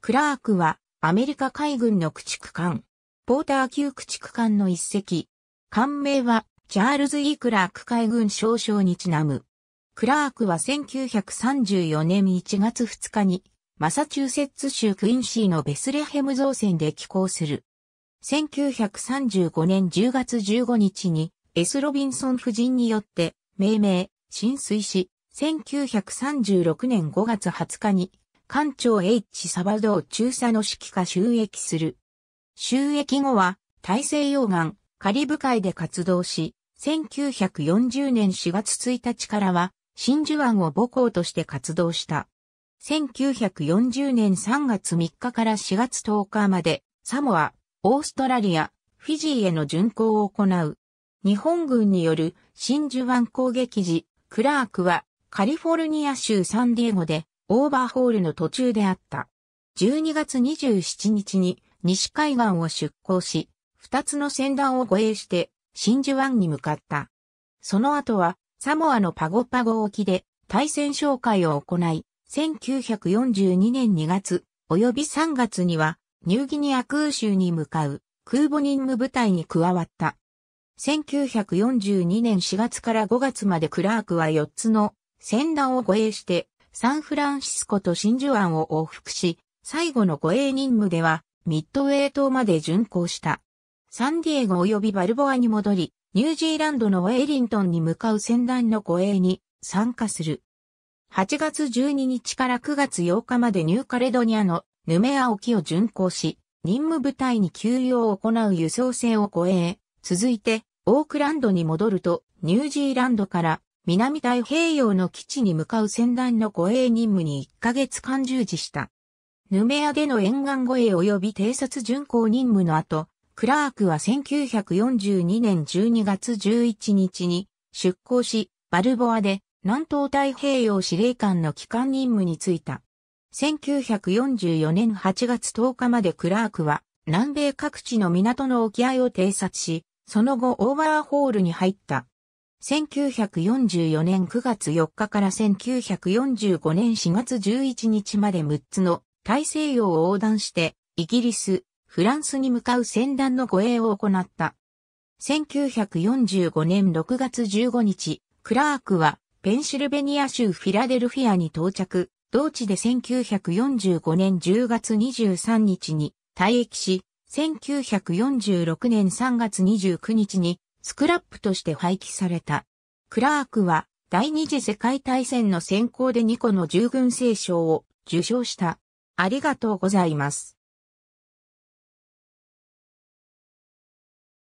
クラークはアメリカ海軍の駆逐艦、ポーター級駆逐艦の一隻。艦名はチャールズ・ E・ クラーク海軍少将にちなむ。クラークは1934年1月2日にマサチューセッツ州クインシーのベスレヘム造船で寄港する。1935年10月15日に S・ ロビンソン夫人によって命名、浸水し、1936年5月20日に艦長 H サバドを中佐の指揮下収益する。収益後は、大西洋岸、カリブ海で活動し、1940年4月1日からは、真珠湾を母校として活動した。1940年3月3日から4月10日まで、サモア、オーストラリア、フィジーへの巡航を行う。日本軍による真珠湾攻撃時、クラークはカリフォルニア州サンディエゴでオーバーホールの途中であった。12月27日に西海岸を出港し、2つの船団を護衛して真珠湾に向かった。その後はサモアのパゴパゴ沖で対戦紹介を行い、1942年2月及び3月にはニューギニア空襲に向かう空母任務部隊に加わった。1942年4月から5月までクラークは4つの船団を護衛してサンフランシスコと真珠湾を往復し、最後の護衛任務では、ミッドウェー島まで巡航した。サンディエゴ及びバルボアに戻り、ニュージーランドのウェイリントンに向かう船団の護衛に参加する。8月12日から9月8日までニューカレドニアのヌメア沖を巡航し、任務部隊に給与を行う輸送船を護衛、続いてオークランドに戻るとニュージーランドから南太平洋の基地に向かう船団の護衛任務に1ヶ月間従事した。ヌメアでの沿岸護衛及び偵察巡航任務の後、クラークは1942年12月11日に出港し、バルボアで南東太平洋司令官の機関任務に就いた。1944年8月10日までクラークは南米各地の港の沖合を偵察し、その後オーバーホールに入った。1944年9月4日から1945年4月11日まで6つの大西洋を横断して、イギリス、フランスに向かう船団の護衛を行った。1945年6月15日、クラークはペンシルベニア州フィラデルフィアに到着、同地で1945年10月23日に退役し、1946年3月29日にスクラップとして廃棄された。クラークは第二次世界大戦の先行で2個の従軍聖賞を受賞した。ありがとうございます。